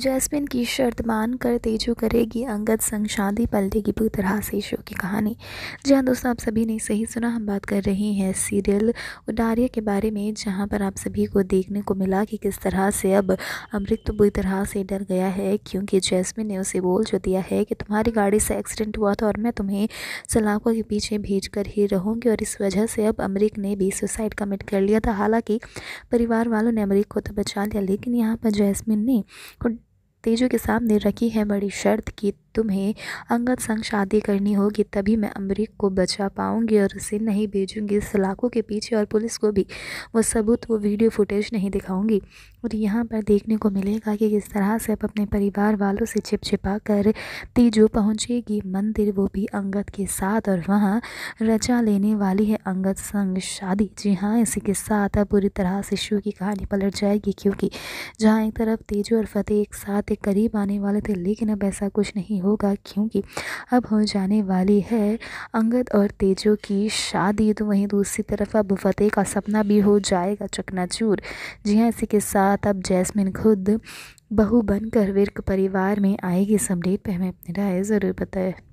jasmine की शर्त मान कर तेजू करेगी अंगद संग शादी पलटेगी पूरी तरह से शो की कहानी जी हाँ दोस्तों आप सभी ने सही सुना हम बात कर रहे हैं सीरियल उडारिया के बारे में जहाँ पर आप सभी को देखने को मिला कि किस तरह से अब अमृत तो बुरी तरह से डर गया है क्योंकि जैस्मिन ने उसे बोल जो दिया है कि तुम्हारी गाड़ी से एक्सीडेंट हुआ था और मैं तुम्हें सलाखों के पीछे भेज कर ही रहूँगी और इस वजह से अब अमरीक ने भी सुसाइड कमिट कर लिया था हालाँकि परिवार वालों ने अमरीक को तो बचा लिया लेकिन यहाँ पर जैसमिन ने तेजू के सामने रखी है बड़ी शर्त की तुम्हें अंगद संग शादी करनी होगी तभी मैं अमरीक को बचा पाऊंगी और उसे नहीं भेजूंगी सलाखों के पीछे और पुलिस को भी वो सबूत वो वीडियो फुटेज नहीं दिखाऊंगी और यहाँ पर देखने को मिलेगा कि किस तरह से आप अपने परिवार वालों से छिप छिपा कर तीजो पहुँचेगी मंदिर वो भी अंगद के साथ और वहाँ रचा लेने वाली है अंगद संग शादी जी हाँ इसी के साथ अब पूरी तरह से शिव की कहानी पलट जाएगी क्योंकि जहाँ एक तरफ तेजो और फतेह एक साथ एक करीब आने वाले थे लेकिन अब ऐसा कुछ नहीं हो होगा क्योंकि अब हो जाने वाली है अंगद और तेजो की शादी तो वहीं दूसरी तरफ अब फतेह का सपना भी हो जाएगा चकनाचूर जी हाँ इसी के साथ अब जैस्मिन खुद बहू बनकर विर्क परिवार में आएगी पर हमें अपनी राय ज़रूर बताए